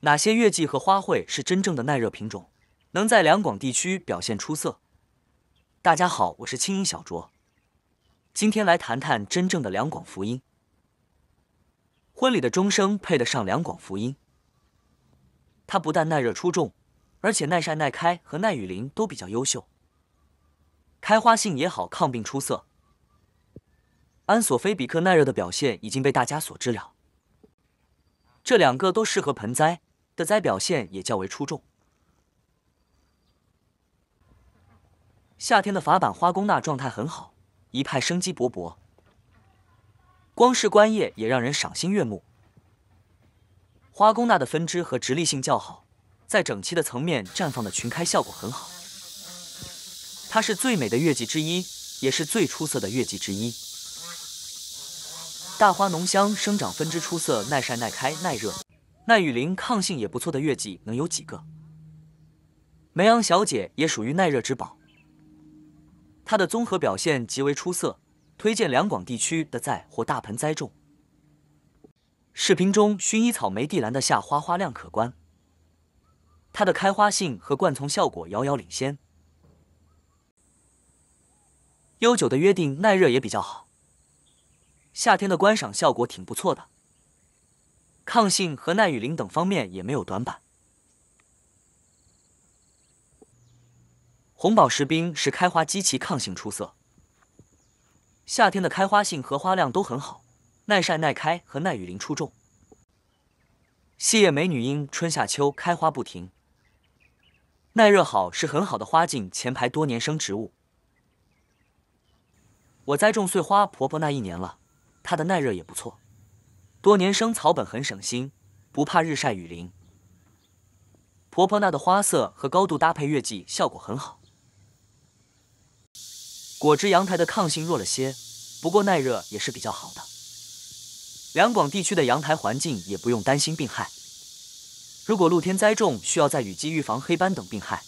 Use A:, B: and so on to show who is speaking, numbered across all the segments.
A: 哪些月季和花卉是真正的耐热品种，能在两广地区表现出色？大家好，我是青音小卓，今天来谈谈真正的两广福音。婚礼的钟声配得上两广福音，它不但耐热出众，而且耐晒、耐开和耐雨淋都比较优秀，开花性也好，抗病出色。安索菲比克耐热的表现已经被大家所知了，这两个都适合盆栽。的栽表现也较为出众。夏天的法版花宫娜状态很好，一派生机勃勃，光是观叶也让人赏心悦目。花宫娜的分支和直立性较好，在整齐的层面绽放的群开效果很好。它是最美的月季之一，也是最出色的月季之一。大花浓香，生长分支出色，耐晒、耐开、耐热。耐雨淋、抗性也不错的月季能有几个？梅昂小姐也属于耐热之宝，它的综合表现极为出色，推荐两广地区的在或大盆栽种。视频中薰衣草、梅地兰的夏花花量可观，它的开花性和灌丛效果遥遥领先。悠久的约定耐热也比较好，夏天的观赏效果挺不错的。抗性和耐雨林等方面也没有短板。红宝石冰是开花极其抗性出色，夏天的开花性和花量都很好，耐晒、耐开和耐雨林出众。细叶美女樱春夏秋开花不停，耐热好是很好的花境前排多年生植物。我栽种碎花婆婆那一年了，它的耐热也不错。多年生草本很省心，不怕日晒雨淋。婆婆那的花色和高度搭配月季效果很好。果汁阳台的抗性弱了些，不过耐热也是比较好的。两广地区的阳台环境也不用担心病害。如果露天栽种，需要在雨季预防黑斑等病害。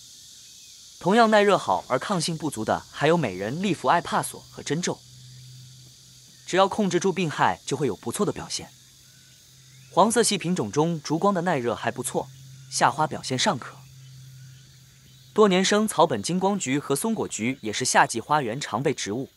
A: 同样耐热好而抗性不足的还有美人丽芙、爱帕索和珍皱，只要控制住病害，就会有不错的表现。黄色系品种中，烛光的耐热还不错，夏花表现尚可。多年生草本金光菊和松果菊也是夏季花园常备植物。